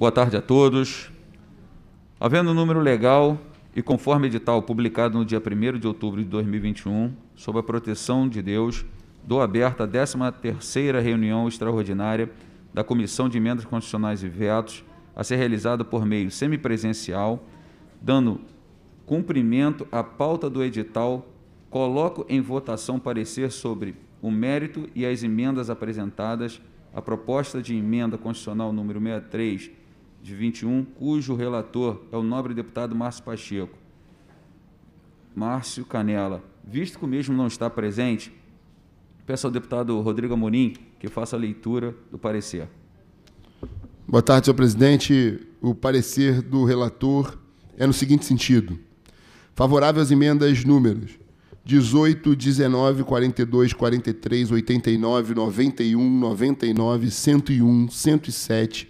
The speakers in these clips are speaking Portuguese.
Boa tarde a todos. Havendo número legal e conforme edital publicado no dia 1 de outubro de 2021, sob a proteção de Deus, dou aberta a 13ª reunião extraordinária da Comissão de Emendas Constitucionais e Vetos a ser realizada por meio semipresencial, dando cumprimento à pauta do edital, coloco em votação parecer sobre o mérito e as emendas apresentadas, a proposta de emenda constitucional número 63 de 21, cujo relator é o nobre deputado Márcio Pacheco. Márcio Canela, visto que o mesmo não está presente, peço ao deputado Rodrigo Amorim que faça a leitura do parecer. Boa tarde, senhor presidente. O parecer do relator é no seguinte sentido: favorável às emendas números 18, 19, 42, 43, 89, 91, 99, 101, 107,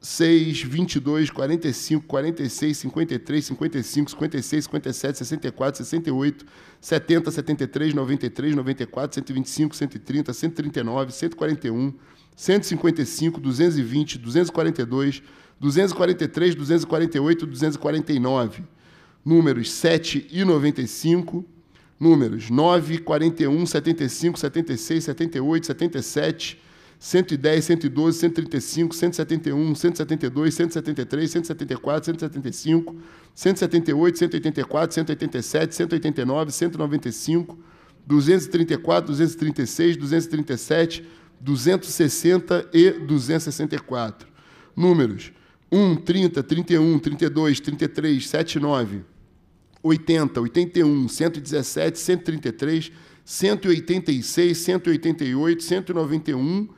6, 22, 45, 46, 53, 55, 56, 57, 64, 68, 70, 73, 93, 94, 125, 130, 139, 141, 155, 220, 242, 243, 248, 249. Números 7 e 95. Números 9, 41, 75, 76, 78, 77, 110, 112, 135, 171, 172, 173, 174, 175, 178, 184, 187, 189, 195, 234, 236, 237, 260 e 264. Números 1, 30, 31, 32, 33, 79, 80, 81, 117, 133, 186, 188, 191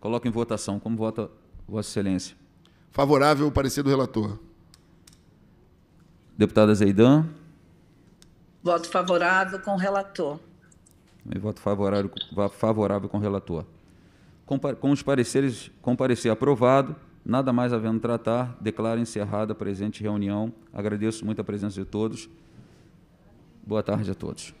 Coloco em votação. Como vota Vossa Excelência? Favorável o parecer do relator. Deputada Zeidan. Voto favorável com o relator. Também voto favorável, favorável com o relator. Com, com os pareceres, com parecer aprovado, nada mais havendo tratar, declaro encerrada a presente reunião. Agradeço muito a presença de todos. Boa tarde a todos.